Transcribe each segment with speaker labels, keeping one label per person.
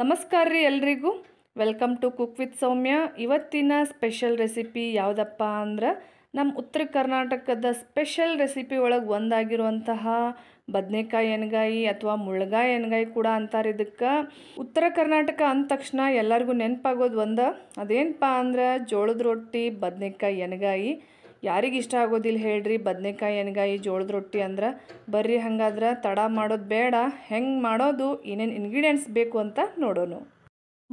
Speaker 1: ನಮಸ್ಕಾರ ರೀ ಎಲ್ರಿಗೂ welcome to cook with Soumya ಇವತ್ತಿನ ಸ್ಪೆಷಲ್ ರೆಸಿಪಿ ಯಾವುದಪ್ಪ ಅಂದ್ರೆ ನಮ್ಮ ಉತ್ತರ ಕರ್ನಾಟಕದ ಸ್ಪೆಷಲ್ ರೆಸಿಪಿ ಒಳಗೆ ಒಂದಾಗಿರುವಂತಹ ಬದನೆಕಾಯಿ ಎಣ್ಗಾಯಿ ಅಥವಾ ಮುಳ್ಗಾಯಿ ಎಣ್ಗಾಯಿ ಕೂಡ ಅಂತಾರೆ ಇದಕ್ಕೆ ಉತ್ತರ ಕರ್ನಾಟಕ ಅಂದ ತಕ್ಷಣ ಎಲ್ಲರಿಗೂ ನೆನಪಾಗೋದು ಒಂದು ಅದೇನಪ್ಪ ಅಂದ್ರೆ ಜೋಳದ ರೊಟ್ಟಿ ಬದನೆಕಾಯಿ ಎಣ್ಗಾಯಿ ಯಾರಿಗೆ ಇಷ್ಟ ಆಗೋದಿಲ್ಲ ಹೇಳ್ರಿ ಬದನೆಕಾಯಿ ಎಣ್ಗಾಯಿ ಜೋಳದ ರೊಟ್ಟಿ ಅಂದ್ರೆ ಬರ್ರಿ ಹಂಗಾದ್ರೆ ತಡ ಮಾಡೋದು ಬೇಡ ಹೆಂಗೆ ಮಾಡೋದು ಏನೇನು ಇಂಗ್ರೀಡಿಯೆಂಟ್ಸ್ ಬೇಕು ಅಂತ ನೋಡೋಣ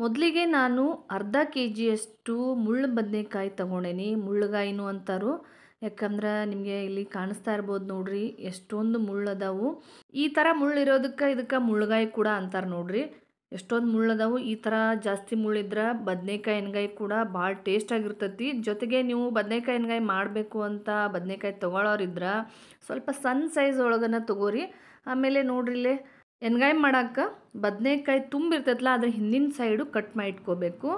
Speaker 1: ಮೊದಲಿಗೆ ನಾನು ಅರ್ಧ ಕೆ ಜಿಯಷ್ಟು ಮುಳ್ಳು ಬದನೆಕಾಯಿ ತೊಗೊಂಡೇನಿ ಮುಳ್ಳುಗಾಯಿನೂ ಅಂತಾರು ಯಾಕಂದ್ರೆ ನಿಮಗೆ ಇಲ್ಲಿ ಕಾಣಿಸ್ತಾ ಇರ್ಬೋದು ನೋಡ್ರಿ ಎಷ್ಟೊಂದು ಮುಳ್ಳು ಅದಾವು ಈ ಥರ ಮುಳ್ಳು ಇರೋದಕ್ಕೆ ಇದಕ್ಕೆ ಮುಳ್ಳುಗಾಯಿ ಕೂಡ ಅಂತಾರೆ ನೋಡ್ರಿ ಎಷ್ಟೊಂದು ಮುಳ್ಳದವು ಈ ಥರ ಜಾಸ್ತಿ ಮುಳ್ಳಿದ್ರೆ ಬದನೇಕಾಯಿ ಎಣ್ಗಾಯಿ ಕೂಡ ಭಾಳ ಟೇಸ್ಟಾಗಿರ್ತೈತಿ ಜೊತೆಗೆ ನೀವು ಬದನೇಕಾಯಿ ಎಣ್ಗಾಯಿ ಮಾಡಬೇಕು ಅಂತ ಬದನೇಕಾಯಿ ತೊಗೊಳೋರಿದ್ರೆ ಸ್ವಲ್ಪ ಸಣ್ಣ ಸೈಜ್ ಒಳಗನ ತೊಗೋರಿ ಆಮೇಲೆ ಇಲ್ಲೇ ಎಣ್ಗಾಯಿ ಮಾಡೋಕ್ಕೆ ಬದನೇಕಾಯಿ ತುಂಬಿರ್ತೈತಲ್ಲ ಅದ್ರ ಹಿಂದಿನ ಸೈಡು ಕಟ್ ಮಾಡಿ ಇಟ್ಕೋಬೇಕು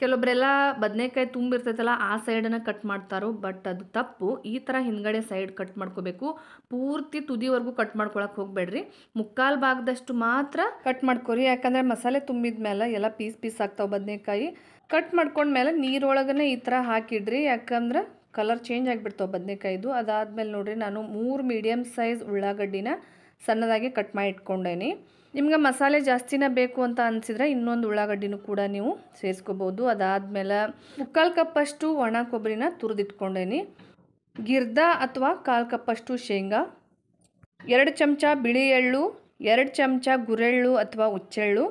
Speaker 1: ಕೆಲವೊಬ್ಬರೆಲ್ಲ ಬದನೆಕಾಯಿ ತುಂಬಿರ್ತೈತಲ್ಲ ಆ ಸೈಡನ್ನು ಕಟ್ ಮಾಡ್ತಾರೋ ಬಟ್ ಅದು ತಪ್ಪು ಈ ಥರ ಹಿಂದ್ಗಡೆ ಸೈಡ್ ಕಟ್ ಮಾಡ್ಕೋಬೇಕು ಪೂರ್ತಿ ತುದಿವರೆಗೂ ಕಟ್ ಮಾಡ್ಕೊಳಕ್ಕೆ ಹೋಗಬೇಡ್ರಿ ಮುಕ್ಕಾಲು ಭಾಗದಷ್ಟು ಮಾತ್ರ ಕಟ್ ಮಾಡ್ಕೊರಿ ಯಾಕಂದರೆ ಮಸಾಲೆ ತುಂಬಿದ ಮೇಲೆ ಎಲ್ಲ ಪೀಸ್ ಪೀಸ್ ಆಗ್ತಾವೆ ಬದನೆಕಾಯಿ ಕಟ್ ಮಾಡ್ಕೊಂಡ್ಮೇಲೆ ನೀರೊಳಗನೆ ಈ ಥರ ಹಾಕಿಡ್ರಿ ಯಾಕಂದ್ರೆ ಕಲರ್ ಚೇಂಜ್ ಆಗಿಬಿಡ್ತಾವೆ ಬದನೆಕಾಯಿದು ಅದಾದಮೇಲೆ ನೋಡಿರಿ ನಾನು ಮೂರು ಮೀಡಿಯಮ್ ಸೈಜ್ ಉಳ್ಳಾಗಡ್ಡಿನ ಸಣ್ಣದಾಗಿ ಕಟ್ ಮಾಡಿ ಇಟ್ಕೊಂಡೇನಿ ನಿಮ್ಗೆ ಮಸಾಲೆ ಜಾಸ್ತಿನೇ ಬೇಕು ಅಂತ ಅನಿಸಿದ್ರೆ ಇನ್ನೊಂದು ಉಳ್ಳಾಗಡ್ಡಿನೂ ಕೂಡ ನೀವು ಸೇರಿಸ್ಕೋಬೋದು ಅದಾದಮೇಲೆ ಮುಕ್ಕಾಲು ಕಪ್ಪಷ್ಟು ಒಣ ಕೊಬ್ಬರಿನ ತುರಿದಿಟ್ಕೊಂಡೇನಿ ಗಿರ್ದ ಅಥವಾ ಕಾಲು ಕಪ್ಪಷ್ಟು ಶೇಂಗಾ ಎರಡು ಚಮಚ ಬಿಳಿ ಎಳ್ಳು ಎರಡು ಚಮಚ ಗುರೆಳ್ಳು ಅಥವಾ ಉಚ್ಚೆಳ್ಳು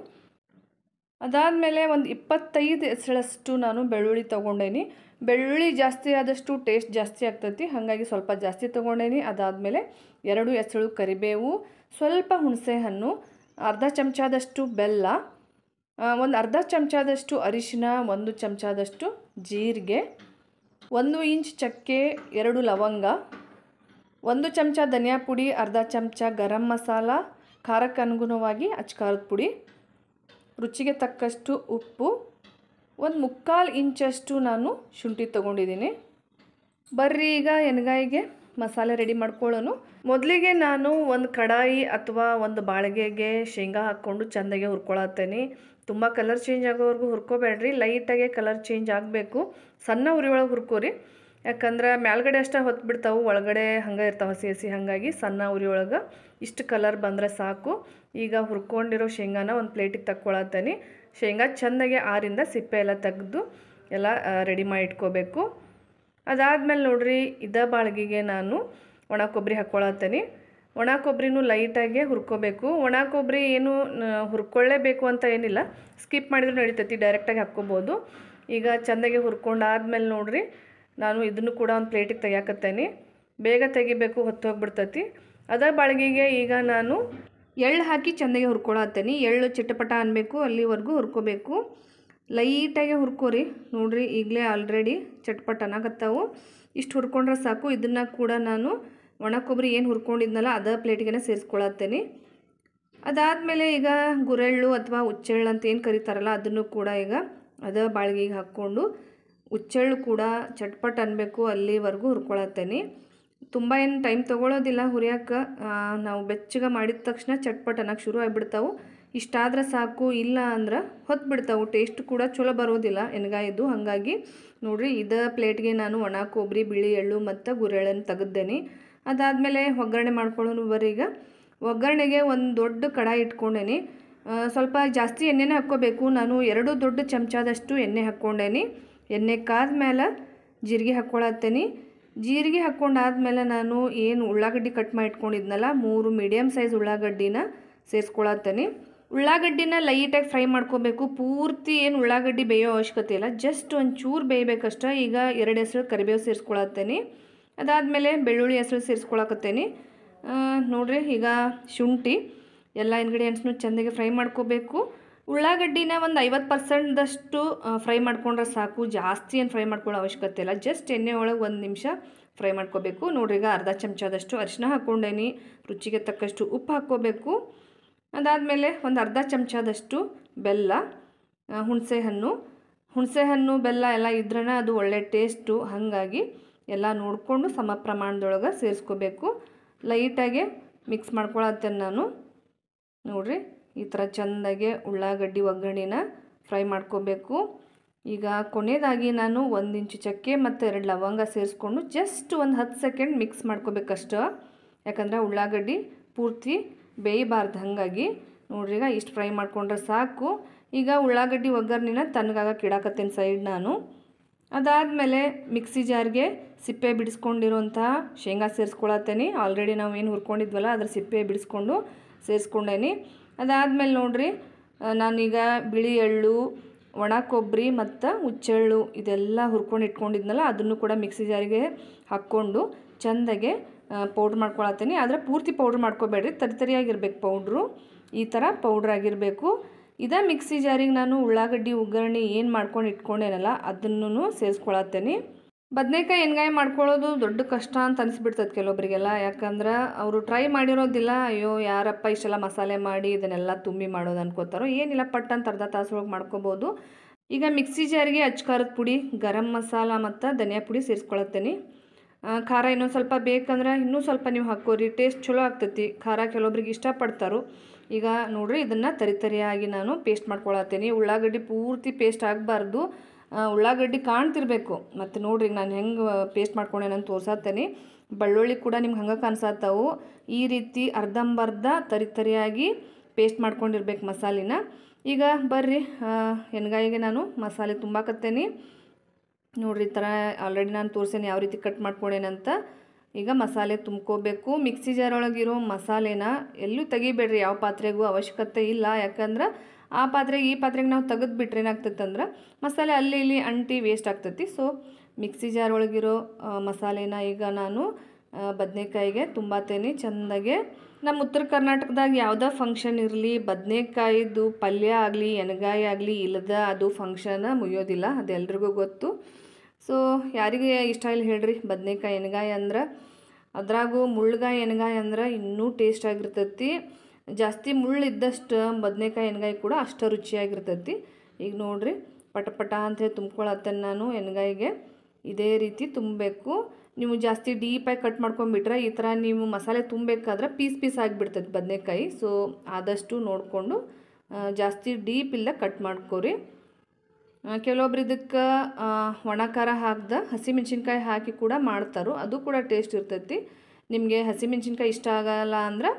Speaker 1: ಅದಾದಮೇಲೆ ಒಂದು ಇಪ್ಪತ್ತೈದು ಹೆಸಳಷ್ಟು ನಾನು ಬೆಳ್ಳುಳ್ಳಿ ತೊಗೊಂಡೇನಿ ಬೆಳ್ಳುಳ್ಳಿ ಜಾಸ್ತಿ ಆದಷ್ಟು ಟೇಸ್ಟ್ ಜಾಸ್ತಿ ಆಗ್ತೈತಿ ಹಾಗಾಗಿ ಸ್ವಲ್ಪ ಜಾಸ್ತಿ ತೊಗೊಂಡೇನಿ ಅದಾದಮೇಲೆ ಎರಡು ಎಸಳು ಕರಿಬೇವು ಸ್ವಲ್ಪ ಹುಣಸೆ ಹಣ್ಣು ಅರ್ಧ ಚಮಚದಷ್ಟು ಬೆಲ್ಲ ಒಂದು ಅರ್ಧ ಚಮಚದಷ್ಟು ಅರಿಶಿನ ಒಂದು ಚಮಚದಷ್ಟು ಜೀರಿಗೆ ಒಂದು ಇಂಚ್ ಚಕ್ಕೆ ಎರಡು ಲವಂಗ ಒಂದು ಚಮಚ ಧನಿಯಾ ಪುಡಿ ಅರ್ಧ ಚಮಚ ಗರಂ ಮಸಾಲ ಖಾರಕ್ಕೆ ಅನುಗುಣವಾಗಿ ಅಚ್ಕಾರದ ಪುಡಿ ರುಚಿಗೆ ತಕ್ಕಷ್ಟು ಉಪ್ಪು ಒಂದು ಮುಕ್ಕಾಲು ಇಂಚಷ್ಟು ನಾನು ಶುಂಠಿ ತೊಗೊಂಡಿದ್ದೀನಿ ಬರ್ರಿ ಈಗ ಎಣ್ಗಾಯಿಗೆ ಮಸಾಲೆ ರೆಡಿ ಮಾಡ್ಕೊಳ್ಳೋನು ಮೊದಲಿಗೆ ನಾನು ಒಂದು ಕಡಾಯಿ ಅಥವಾ ಒಂದು ಬಾಳಿಗೆಗೆ ಶೇಂಗಾ ಹಾಕ್ಕೊಂಡು ಚೆಂದಾಗೆ ಹುರ್ಕೊಳತ್ತೇನೆ ತುಂಬ ಕಲರ್ ಚೇಂಜ್ ಆಗೋವರೆಗೂ ಹುರ್ಕೋಬೇಡ್ರಿ ಲೈಟಾಗೆ ಕಲರ್ ಚೇಂಜ್ ಆಗಬೇಕು ಸಣ್ಣ ಉರಿ ಒಳಗೆ ಹುರ್ಕೋರಿ ಯಾಕಂದ್ರೆ ಮ್ಯಾಲ್ಗಡೆ ಅಷ್ಟೇ ಹೊತ್ತು ಬಿಡ್ತಾವೆ ಒಳಗಡೆ ಹಂಗೆ ಇರ್ತಾವೆ ಹಸಿ ಹಸಿ ಹಾಗಾಗಿ ಸಣ್ಣ ಉರಿ ಒಳಗೆ ಇಷ್ಟು ಕಲರ್ ಬಂದರೆ ಸಾಕು ಈಗ ಹುರ್ಕೊಂಡಿರೋ ಶೇಂಗಾನ ಒಂದು ಪ್ಲೇಟಿಗೆ ತಕ್ಕೊಳತ್ತೇನೆ ಶೇಂಗಾ ಚೆಂದಾಗೆ ಆರಿಂದ ಸಿಪ್ಪೆ ಎಲ್ಲ ತೆಗೆದು ಎಲ್ಲ ರೆಡಿ ಮಾಡಿ ಇಟ್ಕೋಬೇಕು ಅದಾದಮೇಲೆ ನೋಡ್ರಿ ಇದ ಬಾಳ್ಗಿಗೆ ನಾನು ಒಣ ಕೊಬ್ಬರಿ ಹಾಕ್ಕೊಳತ್ತೀನಿ ಒಣ ಕೊಬ್ಬರಿನೂ ಲೈಟಾಗೆ ಹುರ್ಕೋಬೇಕು ಒಣ ಕೊಬ್ಬರಿ ಏನು ಹುರ್ಕೊಳ್ಳೇಬೇಕು ಅಂತ ಏನಿಲ್ಲ ಸ್ಕಿಪ್ ಮಾಡಿದ್ರೂ ನಡೀತೈತಿ ಡೈರೆಕ್ಟಾಗಿ ಹಾಕ್ಕೊಬೋದು ಈಗ ಚೆಂದಾಗಿ ಹುರ್ಕೊಂಡಾದ್ಮೇಲೆ ನೋಡ್ರಿ ನಾನು ಇದನ್ನು ಕೂಡ ಒಂದು ಪ್ಲೇಟಿಗೆ ತೆಗಿಯಾಕತ್ತೇನೆ ಬೇಗ ತೆಗಿಬೇಕು ಹೊತ್ತು ಅದ ಅದ ಬಾಳಿಗೆಗೆ ಈಗ ನಾನು ಎಳ್ಳು ಹಾಕಿ ಚೆನ್ನಾಗಿ ಹುರ್ಕೊಳತ್ತೀನಿ ಎಳ್ಳು ಚಿಟಪಟ ಅನ್ನಬೇಕು ಅಲ್ಲಿವರೆಗೂ ಹುರ್ಕೋಬೇಕು ಲೈಟಾಗೆ ಹುರ್ಕೋರಿ ನೋಡಿರಿ ಈಗಲೇ ಆಲ್ರೆಡಿ ಚಟ್ಪಟ್ ಅನ್ನಕತ್ತಾವು ಇಷ್ಟು ಹುರ್ಕೊಂಡ್ರೆ ಸಾಕು ಇದನ್ನು ಕೂಡ ನಾನು ಒಣ ಕೊಬ್ಬರಿ ಏನು ಹುರ್ಕೊಂಡಿದ್ನಲ್ಲ ಅದ ಪ್ಲೇಟಿಗೆ ಸೇರಿಸ್ಕೊಳತ್ತೇನೆ ಅದಾದಮೇಲೆ ಈಗ ಗುರೆಳ್ಳು ಅಥವಾ ಹುಚ್ಚೆಳ್ಳು ಅಂತ ಏನು ಕರೀತಾರಲ್ಲ ಅದನ್ನು ಕೂಡ ಈಗ ಅದ ಬಾಳ್ಗಿಗೆ ಹಾಕ್ಕೊಂಡು ಉಚ್ಚೆಳ್ಳು ಕೂಡ ಚಟ್ಪಟ್ ಅನ್ನಬೇಕು ಅಲ್ಲಿವರೆಗೂ ಹುರ್ಕೊಳತ್ತೇನೆ ತುಂಬ ಏನು ಟೈಮ್ ತೊಗೊಳೋದಿಲ್ಲ ಹುರಿಯಕ್ಕೆ ನಾವು ಬೆಚ್ಚಗೆ ಮಾಡಿದ ತಕ್ಷಣ ಚಟ್ಪಟ್ ಶುರು ಆಗಿಬಿಡ್ತಾವೆ ಇಷ್ಟಾದ್ರೆ ಸಾಕು ಇಲ್ಲ ಅಂದ್ರೆ ಹೊತ್ತು ಬಿಡ್ತಾವೆ ಟೇಸ್ಟ್ ಕೂಡ ಚಲೋ ಬರೋದಿಲ್ಲ ಎಣ್ಗಾಯಿದು ಹಾಗಾಗಿ ನೋಡಿರಿ ಇದ ಪ್ಲೇಟ್ಗೆ ನಾನು ಒಣ ಕೊಬ್ಬರಿ ಬಿಳಿ ಎಳ್ಳು ಮತ್ತು ಗುರೆಳನ್ನು ತೆಗೆದ್ದೇನೆ ಅದಾದಮೇಲೆ ಒಗ್ಗರಣೆ ಮಾಡ್ಕೊಳ್ಳೋನು ಬರೀಗ ಒಗ್ಗರಣೆಗೆ ಒಂದು ದೊಡ್ಡ ಕಡಾಯಿ ಇಟ್ಕೊಂಡೇನಿ ಸ್ವಲ್ಪ ಜಾಸ್ತಿ ಎಣ್ಣೆನೇ ಹಾಕ್ಕೋಬೇಕು ನಾನು ಎರಡು ದೊಡ್ಡ ಚಮಚದಷ್ಟು ಎಣ್ಣೆ ಹಾಕ್ಕೊಂಡೇನಿ ಎಣ್ಣೆ ಕಾದ ಮೇಲೆ ಜೀರಿಗೆ ಹಾಕ್ಕೊಳತ್ತೇನೆ ಜೀರಿಗೆ ಹಾಕ್ಕೊಂಡಾದ್ಮೇಲೆ ನಾನು ಏನು ಉಳ್ಳಾಗಡ್ಡಿ ಕಟ್ ಮಾಡಿಟ್ಕೊಂಡಿದ್ನಲ್ಲ ಮೂರು ಮೀಡಿಯಮ್ ಸೈಜ್ ಉಳ್ಳಾಗಡ್ಡಿನ ಸೇರಿಸ್ಕೊಳತ್ತೇನೆ ಉಳ್ಳಾಗಡ್ಡಿನ ಲೈಟಾಗಿ ಫ್ರೈ ಮಾಡ್ಕೋಬೇಕು ಪೂರ್ತಿ ಏನು ಉಳ್ಳಾಗಡ್ಡಿ ಬೇಯೋ ಅವಶ್ಯಕತೆ ಇಲ್ಲ ಜಸ್ಟ್ ಒಂದು ಚೂರು ಬೇಯಬೇಕಷ್ಟೇ ಈಗ ಎರಡು ಹೆಸರು ಕರಿಬೇವು ಸೇರಿಸ್ಕೊಳತ್ತೀನಿ ಅದಾದಮೇಲೆ ಬೆಳ್ಳುಳ್ಳಿ ಹೆಸರು ಸೇರಿಸ್ಕೊಳಕತ್ತೇನೆ ನೋಡ್ರಿ ಈಗ ಶುಂಠಿ ಎಲ್ಲ ಇಂಗ್ರೀಡಿಯೆಂಟ್ಸ್ನೂ ಚೆಂದಾಗಿ ಫ್ರೈ ಮಾಡ್ಕೋಬೇಕು ಉಳ್ಳಾಗಡ್ಡಿನ ಒಂದು ಐವತ್ತು ಪರ್ಸೆಂಟ್ದಷ್ಟು ಫ್ರೈ ಮಾಡ್ಕೊಂಡ್ರೆ ಸಾಕು ಜಾಸ್ತಿ ಏನು ಫ್ರೈ ಮಾಡ್ಕೊಳ್ಳೋ ಅವಶ್ಯಕತೆ ಇಲ್ಲ ಜಸ್ಟ್ ಎಣ್ಣೆ ಒಳಗೆ ಒಂದು ನಿಮಿಷ ಫ್ರೈ ಮಾಡ್ಕೋಬೇಕು ನೋಡ್ರಿ ಈಗ ಅರ್ಧ ಚಮಚದಷ್ಟು ಅರಿಶಿನ ಹಾಕ್ಕೊಂಡೇನಿ ರುಚಿಗೆ ತಕ್ಕಷ್ಟು ಉಪ್ಪು ಹಾಕ್ಕೋಬೇಕು ಅದಾದಮೇಲೆ ಒಂದು ಅರ್ಧ ಚಮಚದಷ್ಟು ಬೆಲ್ಲ ಹುಣಸೆ ಹಣ್ಣು ಹುಣಸೆ ಹಣ್ಣು ಬೆಲ್ಲ ಎಲ್ಲ ಇದ್ರೇ ಅದು ಒಳ್ಳೆ ಟೇಸ್ಟು ಹಾಗಾಗಿ ಎಲ್ಲ ನೋಡಿಕೊಂಡು ಸಮ ಪ್ರಮಾಣದೊಳಗೆ ಸೇರಿಸ್ಕೋಬೇಕು ಲೈಟಾಗೆ ಮಿಕ್ಸ್ ಮಾಡ್ಕೊಳತ್ತೆ ನಾನು ನೋಡಿರಿ ಈ ಥರ ಚೆಂದಾಗೆ ಉಳ್ಳಾಗಡ್ಡಿ ಒಗ್ಗರಣೆನ ಫ್ರೈ ಮಾಡ್ಕೋಬೇಕು ಈಗ ಕೊನೆಯದಾಗಿ ನಾನು ಒಂದು ಇಂಚು ಚಕ್ಕೆ ಮತ್ತು ಎರಡು ಲವಂಗ ಸೇರಿಸ್ಕೊಂಡು ಜಸ್ಟ್ ಒಂದು ಹತ್ತು ಸೆಕೆಂಡ್ ಮಿಕ್ಸ್ ಮಾಡ್ಕೋಬೇಕಷ್ಟು ಯಾಕಂದರೆ ಉಳ್ಳಾಗಡ್ಡಿ ಪೂರ್ತಿ ಬೇಯಬಾರ್ದು ಹಾಗಾಗಿ ನೋಡ್ರಿ ಈಗ ಇಷ್ಟು ಫ್ರೈ ಮಾಡಿಕೊಂಡ್ರೆ ಸಾಕು ಈಗ ಉಳ್ಳಾಗಡ್ಡಿ ಒಗ್ಗರಣಿನ ತನಗಾಗಕ್ಕೆ ಇಡಾಕತ್ತೇನೆ ಸೈಡ್ ನಾನು ಅದಾದಮೇಲೆ ಮಿಕ್ಸಿ ಜಾರ್ಗೆ ಸಿಪ್ಪೆ ಬಿಡಿಸ್ಕೊಂಡಿರೋಂಥ ಶೇಂಗಾ ಸೇರಿಸ್ಕೊಳತ್ತೇನೆ ಆಲ್ರೆಡಿ ನಾವು ಏನು ಹುರ್ಕೊಂಡಿದ್ವಲ್ಲ ಅದ್ರ ಸಿಪ್ಪೆ ಬಿಡಿಸ್ಕೊಂಡು ಸೇರಿಸ್ಕೊಂಡೇನಿ ಅದಾದಮೇಲೆ ನೋಡ್ರಿ ನಾನೀಗ ಬಿಳಿ ಎಳ್ಳು ಒಣ ಕೊಬ್ಬರಿ ಮತ್ತು ಹುಚ್ಚೆಳ್ಳು ಇದೆಲ್ಲ ಹುರ್ಕೊಂಡು ಇಟ್ಕೊಂಡಿದ್ನಲ್ಲ ಅದನ್ನು ಕೂಡ ಮಿಕ್ಸಿ ಜಾರಿಗೆ ಹಾಕ್ಕೊಂಡು ಚೆಂದಾಗೆ ಪೌಡ್ರ್ ಮಾಡ್ಕೊಳತ್ತೀನಿ ಆದರೆ ಪೂರ್ತಿ ಪೌಡ್ರ್ ಮಾಡ್ಕೋಬೇಡ್ರಿ ತರಿತರಿಯಾಗಿರ್ಬೇಕು ಪೌಡ್ರು ಈ ಥರ ಪೌಡ್ರ್ ಆಗಿರಬೇಕು ಇದೇ ಮಿಕ್ಸಿ ಜಾರಿಗೆ ನಾನು ಉಳ್ಳಾಗಡ್ಡಿ ಒಗ್ಗರಣೆ ಏನು ಮಾಡ್ಕೊಂಡು ಇಟ್ಕೊಂಡೇನಲ್ಲ ಅದನ್ನು ಸೇರಿಸ್ಕೊಳತ್ತೇನೆ ಬದನೇಕಾಯಿ ಎಣ್ಗಾಯಿ ಮಾಡ್ಕೊಳ್ಳೋದು ದೊಡ್ಡ ಕಷ್ಟ ಅಂತ ಅನಿಸ್ಬಿಡ್ತದೆ ಕೆಲವೊಬ್ಬರಿಗೆಲ್ಲ ಯಾಕಂದ್ರೆ ಅವರು ಟ್ರೈ ಮಾಡಿರೋದಿಲ್ಲ ಅಯ್ಯೋ ಯಾರಪ್ಪ ಇಷ್ಟೆಲ್ಲ ಮಸಾಲೆ ಮಾಡಿ ಇದನ್ನೆಲ್ಲ ತುಂಬಿ ಮಾಡೋದು ಅನ್ಕೋತಾರೋ ಏನಿಲ್ಲ ಪಟ್ ಅಂತ ಅರ್ಧ ತಾಸೊಳಗೆ ಮಾಡ್ಕೋಬೋದು ಈಗ ಮಿಕ್ಸಿ ಜಾರಿಗೆ ಅಚ್ಕಾರದ ಪುಡಿ ಗರಂ ಮಸಾಲ ಮತ್ತು ಧನಿಯಾ ಪುಡಿ ಸೇರಿಸ್ಕೊಳತ್ತೇನೆ ಖಾರ ಇನ್ನೊಂದು ಸ್ವಲ್ಪ ಬೇಕಂದ್ರೆ ಇನ್ನೂ ಸ್ವಲ್ಪ ನೀವು ಹಾಕೋರಿ ಟೇಸ್ಟ್ ಚಲೋ ಆಗ್ತೈತಿ ಖಾರ ಕೆಲವೊಬ್ರಿಗೆ ಇಷ್ಟಪಡ್ತಾರೋ ಈಗ ನೋಡ್ರಿ ಇದನ್ನು ತರಿತರಿಯಾಗಿ ನಾನು ಪೇಸ್ಟ್ ಮಾಡ್ಕೊಳತ್ತೀನಿ ಉಳ್ಳಾಗಡ್ಡಿ ಪೂರ್ತಿ ಪೇಸ್ಟ್ ಆಗಬಾರ್ದು ಉಳ್ಳಾಗಡ್ಡಿ ಕಾಣ್ತಿರ್ಬೇಕು ಮತ್ತು ನೋಡಿರಿ ನಾನು ಹೆಂಗೆ ಪೇಸ್ಟ್ ಮಾಡ್ಕೊಂಡೇನಂತ ತೋರ್ಸತ್ತೇನೆ ಬೆಳ್ಳುಳ್ಳಿ ಕೂಡ ನಿಮ್ಗೆ ಹಂಗೆ ಕಾಣಿಸತ್ತವು ಈ ರೀತಿ ಅರ್ಧಂಬರ್ಧ ತರಿ ತರಿಯಾಗಿ ಪೇಸ್ಟ್ ಮಾಡ್ಕೊಂಡಿರ್ಬೇಕು ಮಸಾಲಿನ ಈಗ ಬರ್ರಿ ಎಣ್ಗಾಯಿಗೆ ನಾನು ಮಸಾಲೆ ತುಂಬಾಕತ್ತೇನೆ ನೋಡ್ರಿ ಥರ ಆಲ್ರೆಡಿ ನಾನು ತೋರ್ಸೇನೆ ಯಾವ ರೀತಿ ಕಟ್ ಮಾಡ್ಕೊಂಡೇನಂತ ಈಗ ಮಸಾಲೆ ತುಂಬ್ಕೋಬೇಕು ಮಿಕ್ಸಿ ಜಾರೊಳಗಿರೋ ಮಸಾಲೆನ ಎಲ್ಲೂ ತೆಗಿಬೇಡ್ರಿ ಯಾವ ಪಾತ್ರೆಗೂ ಅವಶ್ಯಕತೆ ಇಲ್ಲ ಯಾಕಂದ್ರೆ ಆ ಪಾತ್ರೆಗೆ ಈ ಪಾತ್ರೆಗೆ ನಾವು ಏನಾಗ್ತೈತೆ ಏನಾಗ್ತೈತಂದ್ರೆ ಮಸಾಲೆ ಅಲ್ಲಿ ಇಲ್ಲಿ ಅಂಟಿ ವೇಸ್ಟ್ ಆಗ್ತೈತಿ ಸೊ ಮಿಕ್ಸಿ ಜಾರ್ ಒಳಗಿರೋ ಮಸಾಲೆನ ಈಗ ನಾನು ಬದನೆಕಾಯಿಗೆ ತುಂಬಾತೇನೆ ಚೆಂದಾಗೆ ನಮ್ಮ ಉತ್ತರ ಕರ್ನಾಟಕದಾಗ ಯಾವುದೋ ಫಂಕ್ಷನ್ ಇರಲಿ ಬದನೆಕಾಯಿದು ಪಲ್ಯ ಆಗಲಿ ಎಣಗಾಯಿ ಆಗಲಿ ಇಲ್ಲದ ಅದು ಫಂಕ್ಷನ್ ಮುಗಿಯೋದಿಲ್ಲ ಅದೆಲ್ಲರಿಗೂ ಗೊತ್ತು ಸೊ ಯಾರಿಗೆ ಇಷ್ಟ ಇಲ್ಲ ಹೇಳ್ರಿ ಬದನೆಕಾಯಿ ಎಣಗಾಯಿ ಅಂದ್ರೆ ಅದ್ರಾಗೂ ಮುಳ್ಳಗಾಯಿ ಎಣಗಾಯಿ ಅಂದ್ರೆ ಇನ್ನೂ ಟೇಸ್ಟ್ ಆಗಿರ್ತೈತಿ ಜಾಸ್ತಿ ಮುಳ್ಳಿದ್ದಷ್ಟು ಬದನೆಕಾಯಿ ಎಣ್ಗಾಯಿ ಕೂಡ ಅಷ್ಟು ರುಚಿಯಾಗಿರ್ತೈತಿ ಈಗ ನೋಡಿರಿ ಪಟ ಅಂತೇಳಿ ತುಂಬ್ಕೊಳತ್ತೇನೆ ನಾನು ಎಣ್ಗಾಯಿಗೆ ಇದೇ ರೀತಿ ತುಂಬಬೇಕು ನೀವು ಜಾಸ್ತಿ ಡೀಪಾಗಿ ಕಟ್ ಮಾಡ್ಕೊಂಡ್ಬಿಟ್ರೆ ಈ ಥರ ನೀವು ಮಸಾಲೆ ತುಂಬಬೇಕಾದ್ರೆ ಪೀಸ್ ಪೀಸ್ ಆಗಿಬಿಡ್ತೈತೆ ಬದನೆಕಾಯಿ ಸೊ ಆದಷ್ಟು ನೋಡಿಕೊಂಡು ಜಾಸ್ತಿ ಡೀಪ್ ಇಲ್ಲ ಕಟ್ ಮಾಡ್ಕೋರಿ ಕೆಲವೊಬ್ರು ಇದಕ್ಕೆ ಒಣ ಖಾರ ಹಾಕ್ದ ಹಸಿಮೆಣ್ಸಿನ್ಕಾಯಿ ಹಾಕಿ ಕೂಡ ಮಾಡ್ತಾರೋ ಅದು ಕೂಡ ಟೇಸ್ಟ್ ಇರ್ತೈತಿ ನಿಮಗೆ ಹಸಿಮೆಣ್ಸಿನ್ಕಾಯಿ ಇಷ್ಟ ಆಗಲ್ಲ ಅಂದ್ರೆ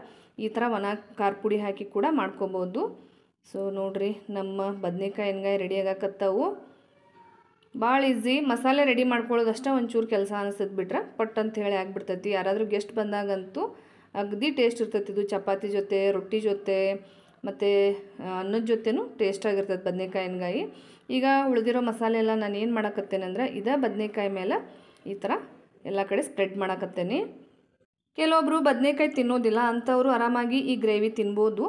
Speaker 1: ಈ ಥರ ಒಣ ಖಾರ ಪುಡಿ ಹಾಕಿ ಕೂಡ ಮಾಡ್ಕೊಬೋದು ಸೊ ನೋಡ್ರಿ ನಮ್ಮ ಬದನೆಕಾಯಿ ಎಣ್ಗಾಯಿ ರೆಡಿ ಆಗಾಕತ್ತವು ಭಾಳ ಈಸಿ ಮಸಾಲೆ ರೆಡಿ ಮಾಡ್ಕೊಳ್ಳೋದಷ್ಟೇ ಒಂಚೂರು ಕೆಲಸ ಅನಿಸ್ತದೆ ಬಿಟ್ರೆ ಪಟ್ ಅಂತ ಹೇಳಿ ಆಗಿಬಿಡ್ತೈತಿ ಯಾರಾದರೂ ಗೆಸ್ಟ್ ಬಂದಾಗಂತೂ ಅಗದಿ ಟೇಸ್ಟ್ ಇರ್ತೈತಿ ಇದು ಚಪಾತಿ ಜೊತೆ ರೊಟ್ಟಿ ಜೊತೆ ಮತ್ತು ಅನ್ನದ ಜೊತೆನೂ ಟೇಸ್ಟಾಗಿರ್ತದೆ ಬದನೆಕಾಯಿ ಎಣ್ಗಾಯಿ ಈಗ ಉಳಿದಿರೋ ಮಸಾಲೆ ಎಲ್ಲ ನಾನು ಏನು ಮಾಡಾಕತ್ತೇನೆ ಅಂದ್ರೆ ಇದೇ ಬದನೆಕಾಯಿ ಮೇಲೆ ಈ ಥರ ಎಲ್ಲ ಕಡೆ ಸ್ಪ್ರೆಡ್ ಮಾಡಾಕತ್ತೇನೆ ಕೆಲವೊಬ್ಬರು ಬದನೆಕಾಯಿ ತಿನ್ನೋದಿಲ್ಲ ಅಂಥವರು ಆರಾಮಾಗಿ ಈ ಗ್ರೇವಿ ತಿನ್ಬೋದು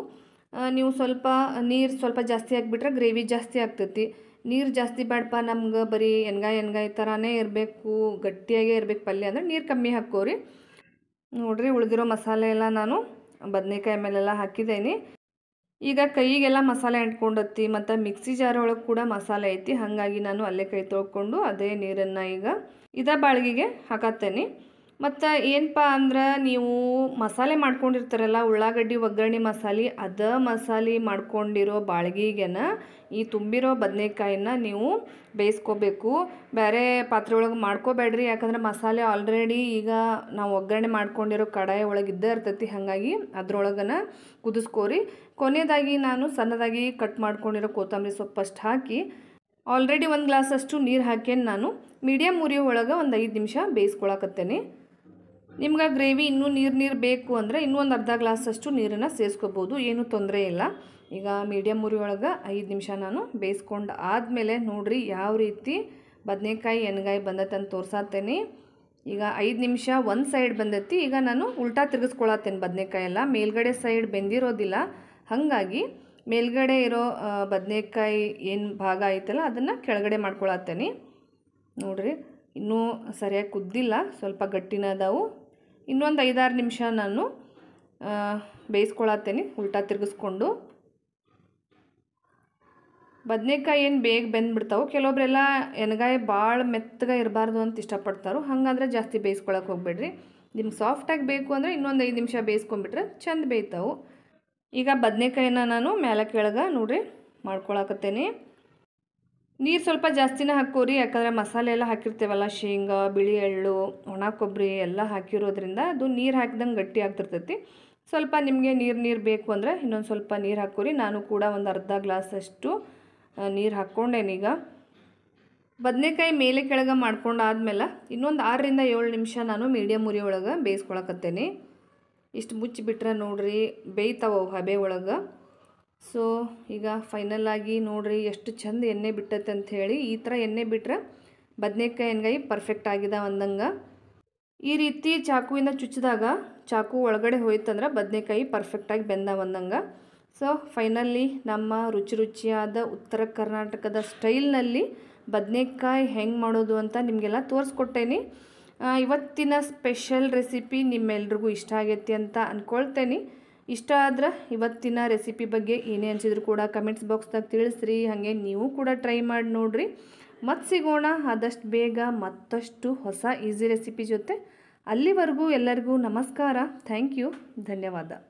Speaker 1: ನೀವು ಸ್ವಲ್ಪ ನೀರು ಸ್ವಲ್ಪ ಜಾಸ್ತಿ ಹಾಕ್ಬಿಟ್ರೆ ಗ್ರೇವಿ ಜಾಸ್ತಿ ಆಗ್ತೈತಿ ನೀರು ಜಾಸ್ತಿ ಬೇಡಪ್ಪ ನಮ್ಗೆ ಬರೀ ಎಣ್ಗಾಯಿ ಎಣ್ಗಾಯಿ ಥರನೇ ಇರಬೇಕು ಗಟ್ಟಿಯಾಗೇ ಇರಬೇಕು ಪಲ್ಯ ಅಂದರೆ ನೀರು ಕಮ್ಮಿ ಹಾಕೋರಿ ನೋಡ್ರಿ ಉಳಿದಿರೋ ಮಸಾಲೆ ಎಲ್ಲ ನಾನು ಬದನೆಕಾಯಿ ಮೇಲೆಲ್ಲ ಹಾಕಿದ್ದೀನಿ ಈಗ ಕೈಗೆಲ್ಲ ಮಸಾಲೆ ಅಂಟ್ಕೊಂಡತ್ತಿ ಮತ್ತು ಮಿಕ್ಸಿ ಜಾರ್ ಒಳಗೆ ಕೂಡ ಮಸಾಲೆ ಐತಿ ಹಾಗಾಗಿ ನಾನು ಅಲ್ಲೇ ಕೈ ತೊಳ್ಕೊಂಡು ಅದೇ ನೀರನ್ನು ಈಗ ಇದ ಬಾಳ್ಗಿಗೆ ಹಾಕತ್ತೇನೆ ಮತ್ತು ಏನಪ್ಪ ಅಂದ್ರೆ ನೀವು ಮಸಾಲೆ ಮಾಡ್ಕೊಂಡಿರ್ತಾರಲ್ಲ ಉಳ್ಳಾಗಡ್ಡಿ ಒಗ್ಗರಣೆ ಮಸಾಲೆ ಅದ ಮಸಾಲೆ ಮಾಡ್ಕೊಂಡಿರೋ ಬಾಳ್ಗಿಗೆನ ಈ ತುಂಬಿರೋ ಬದನೆಕಾಯಿನ ನೀವು ಬೇಯಿಸ್ಕೋಬೇಕು ಬೇರೆ ಪಾತ್ರೆ ಒಳಗೆ ಮಾಡ್ಕೋಬೇಡ್ರಿ ಯಾಕಂದ್ರೆ ಮಸಾಲೆ ಆಲ್ರೆಡಿ ಈಗ ನಾವು ಒಗ್ಗರಣೆ ಮಾಡ್ಕೊಂಡಿರೋ ಕಡಾಯಿ ಒಳಗೆ ಇದ್ದೇ ಇರ್ತೈತಿ ಹಾಗಾಗಿ ಅದ್ರೊಳಗನ ಕುದಿಸ್ಕೋರಿ ಕೊನೆಯದಾಗಿ ನಾನು ಸಣ್ಣದಾಗಿ ಕಟ್ ಮಾಡ್ಕೊಂಡಿರೋ ಕೊತ್ತಂಬರಿ ಸೊಪ್ಪು ಅಷ್ಟು ಹಾಕಿ ಆಲ್ರೆಡಿ ಒಂದು ಗ್ಲಾಸಷ್ಟು ನೀರು ಹಾಕಿ ನಾನು ಮೀಡಿಯಮ್ ಉರಿ ಒಳಗೆ ಒಂದು ಐದು ನಿಮಿಷ ಬೇಯಿಸ್ಕೊಳಕತ್ತೇನೆ ನಿಮ್ಗೆ ಗ್ರೇವಿ ಇನ್ನೂ ನೀರು ನೀರು ಬೇಕು ಅಂದರೆ ಇನ್ನೂ ಒಂದು ಅರ್ಧ ಗ್ಲಾಸಷ್ಟು ನೀರನ್ನು ಸೇರಿಸ್ಕೋಬೋದು ಏನೂ ತೊಂದರೆ ಇಲ್ಲ ಈಗ ಮೀಡಿಯಮ್ ಉರಿ ಒಳಗೆ ಐದು ನಿಮಿಷ ನಾನು ಬೇಯಿಸ್ಕೊಂಡು ಆದಮೇಲೆ ನೋಡಿರಿ ಯಾವ ರೀತಿ ಬದನೆಕಾಯಿ ಎಣ್ಗಾಯಿ ಬಂದತ್ತಂತ ತೋರ್ಸಾತೇನೆ ಈಗ ಐದು ನಿಮಿಷ ಒಂದು ಸೈಡ್ ಬಂದತ್ತಿ ಈಗ ನಾನು ಉಲ್ಟಾ ತಿರ್ಗಿಸ್ಕೊಳತ್ತೇನೆ ಬದನೆಕಾಯಿ ಎಲ್ಲ ಮೇಲ್ಗಡೆ ಸೈಡ್ ಬೆಂದಿರೋದಿಲ್ಲ ಹಾಗಾಗಿ ಮೇಲ್ಗಡೆ ಇರೋ ಬದನೆಕಾಯಿ ಏನು ಭಾಗ ಐತಲ್ಲ ಅದನ್ನು ಕೆಳಗಡೆ ಮಾಡ್ಕೊಳತ್ತೇನೆ ನೋಡಿರಿ ಇನ್ನೂ ಸರಿಯಾಗಿ ಕುದ್ದಿಲ್ಲ ಸ್ವಲ್ಪ ಗಟ್ಟಿನ ಅದಾವು ಇನ್ನೊಂದು ಐದಾರು ನಿಮಿಷ ನಾನು ಬೇಯಿಸ್ಕೊಳತ್ತೇನೆ ಉಲ್ಟಾ ತಿರುಗಿಸ್ಕೊಂಡು ಬದನೆಕಾಯಿ ಏನು ಬೇಗ ಬೆಂದ್ಬಿಡ್ತಾವೆ ಕೆಲವೊಬ್ಬರೆಲ್ಲ ಎನಗಾಯಿ ಭಾಳ ಮೆತ್ತಗೆ ಇರಬಾರ್ದು ಅಂತ ಇಷ್ಟಪಡ್ತಾರೋ ಹಾಗಂದ್ರೆ ಜಾಸ್ತಿ ಬೇಯಿಸ್ಕೊಳಕ್ಕೆ ಹೋಗ್ಬೇಡ್ರಿ ನಿಮ್ಗೆ ಸಾಫ್ಟಾಗಿ ಬೇಕು ಅಂದರೆ ಇನ್ನೊಂದು ಐದು ನಿಮಿಷ ಬೇಯಿಸ್ಕೊಂಬಿಟ್ರೆ ಚಂದ ಬೇಯ್ತಾವೆ ಈಗ ಬದನೆಕಾಯಿನ ನಾನು ಮೇಲೆ ಕೆಳಗೆ ನೋಡಿರಿ ಮಾಡ್ಕೊಳಕತ್ತೇನೆ ನೀರು ಸ್ವಲ್ಪ ಜಾಸ್ತಿನೇ ಹಾಕೋರಿ ಯಾಕಂದರೆ ಮಸಾಲೆ ಎಲ್ಲ ಹಾಕಿರ್ತೇವಲ್ಲ ಶೇಂಗಾ ಬಿಳಿ ಎಳ್ಳು ಒಣ ಕೊಬ್ಬರಿ ಎಲ್ಲ ಹಾಕಿರೋದ್ರಿಂದ ಅದು ನೀರು ಹಾಕಿದಂಗೆ ಗಟ್ಟಿ ಆಗ್ತಿರ್ತೈತಿ ಸ್ವಲ್ಪ ನಿಮಗೆ ನೀರು ನೀರು ಬೇಕು ಅಂದರೆ ಇನ್ನೊಂದು ಸ್ವಲ್ಪ ನೀರು ಹಾಕೋರಿ ನಾನು ಕೂಡ ಒಂದು ಅರ್ಧ ಗ್ಲಾಸಷ್ಟು ನೀರು ಈಗ ಬದನೆಕಾಯಿ ಮೇಲೆ ಕೆಳಗೆ ಮಾಡ್ಕೊಂಡಾದ್ಮೇಲೆ ಇನ್ನೊಂದು ಆರರಿಂದ ಏಳು ನಿಮಿಷ ನಾನು ಮೀಡಿಯಮ್ ಉರಿ ಒಳಗೆ ಬೇಯಿಸ್ಕೊಳಕತ್ತೇನೆ ಇಷ್ಟು ಮುಚ್ಚಿಬಿಟ್ರೆ ನೋಡ್ರಿ ಬೇಯ್ತಾವ ಹಬೆ ಒಳಗೆ ಸೊ ಈಗ ಫೈನಲ್ ಆಗಿ ನೋಡಿರಿ ಎಷ್ಟು ಚಂದ ಎಣ್ಣೆ ಬಿಟ್ಟತ್ತೆ ಹೇಳಿ ಈ ಥರ ಎಣ್ಣೆ ಬಿಟ್ರೆ ಬದನೆಕಾಯಿ ಎಣ್ಗಾಯಿ ಪರ್ಫೆಕ್ಟ್ ಆಗಿದೆ ಅಂದಂಗೆ ಈ ರೀತಿ ಚಾಕುವಿಂದ ಚುಚ್ಚಿದಾಗ ಚಾಕು ಒಳಗಡೆ ಹೋಯ್ತಂದ್ರೆ ಬದನೆಕಾಯಿ ಪರ್ಫೆಕ್ಟಾಗಿ ಬೆಂದ ಅಂದಂಗೆ ಸೊ ಫೈನಲ್ಲಿ ನಮ್ಮ ರುಚಿ ರುಚಿಯಾದ ಉತ್ತರ ಕರ್ನಾಟಕದ ಸ್ಟೈಲ್ನಲ್ಲಿ ಬದನೆಕಾಯಿ ಹೆಂಗೆ ಮಾಡೋದು ಅಂತ ನಿಮಗೆಲ್ಲ ತೋರಿಸ್ಕೊಟ್ಟೇನಿ ಇವತ್ತಿನ ಸ್ಪೆಷಲ್ ರೆಸಿಪಿ ನಿಮ್ಮೆಲ್ರಿಗೂ ಇಷ್ಟ ಆಗೈತಿ ಅಂತ ಅಂದ್ಕೊಳ್ತೇನೆ ಇಷ್ಟ ಆದ್ರೆ ಇವತ್ತಿನ ರೆಸಿಪಿ ಬಗ್ಗೆ ಏನೇ ಅನಿಸಿದ್ರು ಕೂಡ ಕಮೆಂಟ್ಸ್ ಬಾಕ್ಸ್ದಾಗ ತಿಳಿಸ್ರಿ ಹಾಗೆ ನೀವು ಕೂಡ ಟ್ರೈ ಮಾಡಿ ನೋಡ್ರಿ ಮತ್ತೆ ಸಿಗೋಣ ಆದಷ್ಟು ಬೇಗ ಮತ್ತಷ್ಟು ಹೊಸ ಈಸಿ ರೆಸಿಪಿ ಜೊತೆ ಅಲ್ಲಿವರೆಗೂ ಎಲ್ಲರಿಗೂ ನಮಸ್ಕಾರ ಥ್ಯಾಂಕ್ ಯು ಧನ್ಯವಾದ